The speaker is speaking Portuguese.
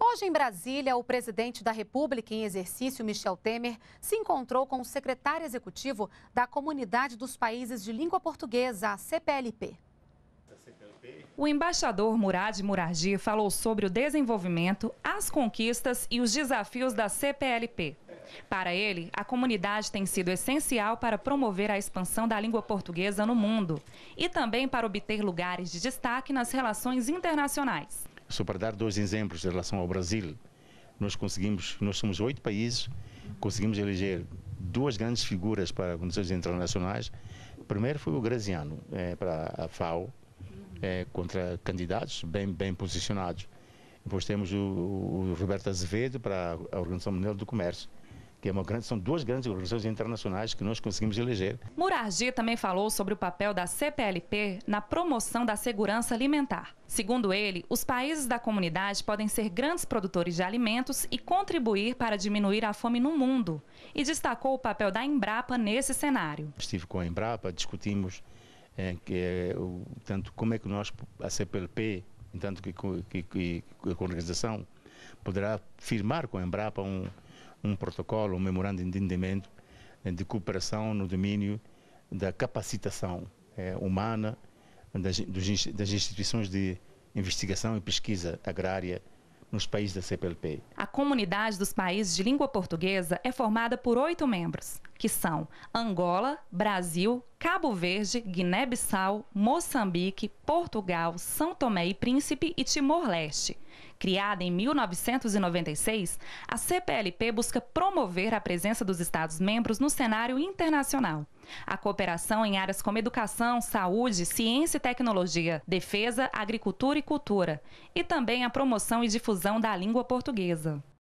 Hoje em Brasília, o presidente da República em exercício, Michel Temer, se encontrou com o secretário executivo da Comunidade dos Países de Língua Portuguesa, a CPLP. O embaixador Murad Muradji falou sobre o desenvolvimento, as conquistas e os desafios da CPLP. Para ele, a comunidade tem sido essencial para promover a expansão da língua portuguesa no mundo e também para obter lugares de destaque nas relações internacionais. Só para dar dois exemplos em relação ao Brasil, nós conseguimos, nós somos oito países, conseguimos eleger duas grandes figuras para condições internacionais. primeiro foi o Graziano, é, para a FAO, é, contra candidatos bem, bem posicionados. Depois temos o, o Roberto Azevedo para a Organização Mundial do Comércio que é uma grande, são duas grandes organizações internacionais que nós conseguimos eleger. Murardi também falou sobre o papel da CPLP na promoção da segurança alimentar. Segundo ele, os países da comunidade podem ser grandes produtores de alimentos e contribuir para diminuir a fome no mundo. E destacou o papel da Embrapa nesse cenário. Estive com a Embrapa, discutimos é, que, eh, tanto como é que nós, a CPLP, tanto que, que, que, que a organização, poderá firmar com a Embrapa um um protocolo, um memorando de entendimento eh, de cooperação no domínio da capacitação é, humana das, dos, das instituições de investigação e pesquisa agrária nos países da CPLP. A comunidade dos países de língua portuguesa é formada por oito membros que são Angola, Brasil, Cabo Verde, Guiné-Bissau, Moçambique, Portugal, São Tomé e Príncipe e Timor-Leste. Criada em 1996, a CPLP busca promover a presença dos Estados-membros no cenário internacional. A cooperação em áreas como educação, saúde, ciência e tecnologia, defesa, agricultura e cultura, e também a promoção e difusão da língua portuguesa.